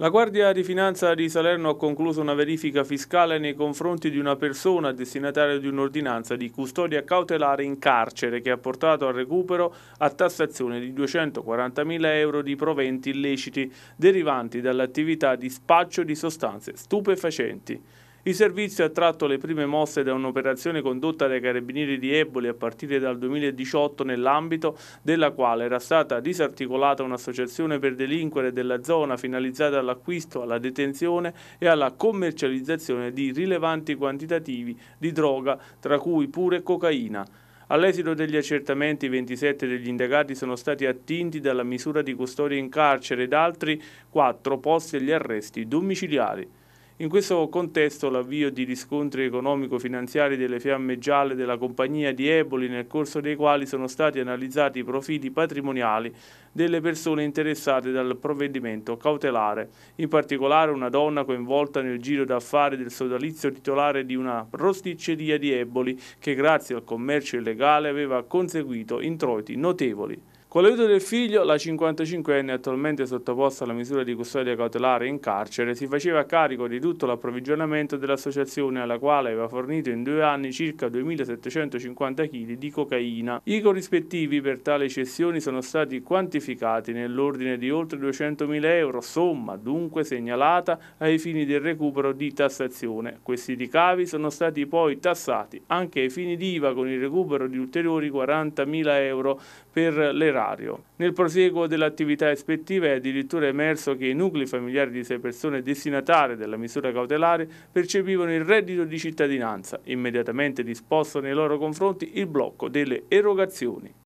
La Guardia di Finanza di Salerno ha concluso una verifica fiscale nei confronti di una persona destinataria di un'ordinanza di custodia cautelare in carcere che ha portato al recupero a tassazione di 240.000 euro di proventi illeciti derivanti dall'attività di spaccio di sostanze stupefacenti. Il servizio ha tratto le prime mosse da un'operazione condotta dai carabinieri di Eboli a partire dal 2018 nell'ambito della quale era stata disarticolata un'associazione per delinquere della zona finalizzata all'acquisto, alla detenzione e alla commercializzazione di rilevanti quantitativi di droga, tra cui pure cocaina. All'esito degli accertamenti, 27 degli indagati sono stati attinti dalla misura di custodia in carcere ed altri 4 posti agli arresti domiciliari. In questo contesto l'avvio di riscontri economico-finanziari delle fiamme gialle della compagnia di Eboli nel corso dei quali sono stati analizzati i profili patrimoniali delle persone interessate dal provvedimento cautelare, in particolare una donna coinvolta nel giro d'affari del sodalizio titolare di una rosticceria di Eboli che grazie al commercio illegale aveva conseguito introiti notevoli. Con l'aiuto del figlio, la 55enne, attualmente sottoposta alla misura di custodia cautelare in carcere, si faceva carico di tutto l'approvvigionamento dell'associazione alla quale aveva fornito in due anni circa 2.750 kg di cocaina. I corrispettivi per tale cessioni sono stati quantificati nell'ordine di oltre 200.000 euro, somma dunque segnalata ai fini del recupero di tassazione. Questi ricavi sono stati poi tassati anche ai fini di IVA con il recupero di ulteriori 40.000 euro per le rate operario. Nel proseguo dell'attività ispettiva è addirittura emerso che i nuclei familiari di sei persone destinatari della misura cautelare percepivano il reddito di cittadinanza, immediatamente disposto nei loro confronti il blocco delle erogazioni.